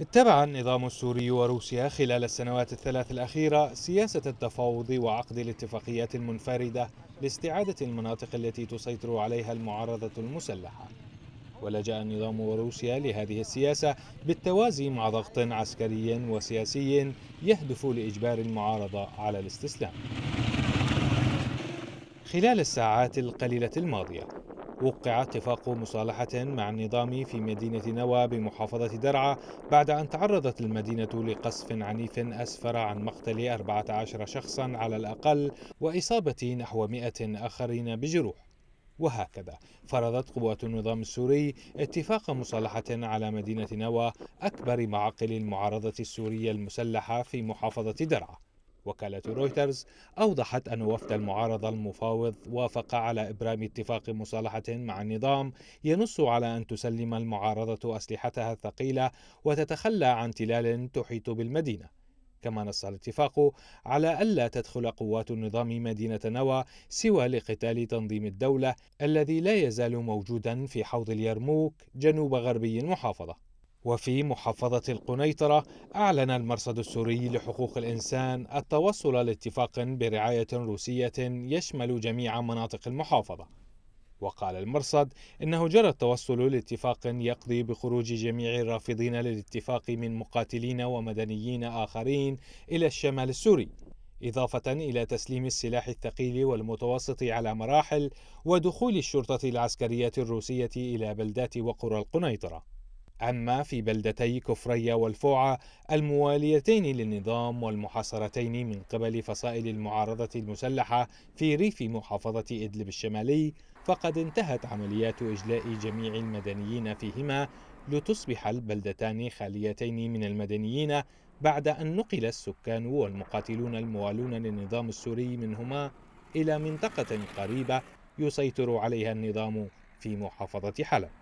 اتبع النظام السوري وروسيا خلال السنوات الثلاث الأخيرة سياسة التفاوض وعقد الاتفاقيات المنفردة لاستعادة المناطق التي تسيطر عليها المعارضة المسلحة ولجأ النظام وروسيا لهذه السياسة بالتوازي مع ضغط عسكري وسياسي يهدف لإجبار المعارضة على الاستسلام خلال الساعات القليلة الماضية وقع اتفاق مصالحة مع النظام في مدينة نوى بمحافظة درعا بعد أن تعرضت المدينة لقصف عنيف أسفر عن مقتل 14 شخصا على الأقل وإصابة نحو 100 آخرين بجروح وهكذا فرضت قوات النظام السوري اتفاق مصالحة على مدينة نوى أكبر معاقل المعارضة السورية المسلحة في محافظة درعا وكالة رويترز أوضحت أن وفد المعارضة المفاوض وافق على إبرام اتفاق مصالحة مع النظام ينص على أن تسلم المعارضة أسلحتها الثقيلة وتتخلى عن تلال تحيط بالمدينة كما نص الاتفاق على ألا تدخل قوات النظام مدينة نوى سوى لقتال تنظيم الدولة الذي لا يزال موجودا في حوض اليرموك جنوب غربي المحافظة وفي محافظة القنيطرة أعلن المرصد السوري لحقوق الإنسان التوصل لاتفاق برعاية روسية يشمل جميع مناطق المحافظة وقال المرصد إنه جرى التوصل لاتفاق يقضي بخروج جميع الرافضين للاتفاق من مقاتلين ومدنيين آخرين إلى الشمال السوري إضافة إلى تسليم السلاح الثقيل والمتوسط على مراحل ودخول الشرطة العسكرية الروسية إلى بلدات وقرى القنيطرة أما في بلدتي كفرية والفوعة المواليتين للنظام والمحاصرتين من قبل فصائل المعارضة المسلحة في ريف محافظة إدلب الشمالي فقد انتهت عمليات إجلاء جميع المدنيين فيهما لتصبح البلدتان خاليتين من المدنيين بعد أن نقل السكان والمقاتلون الموالون للنظام السوري منهما إلى منطقة قريبة يسيطر عليها النظام في محافظة حلب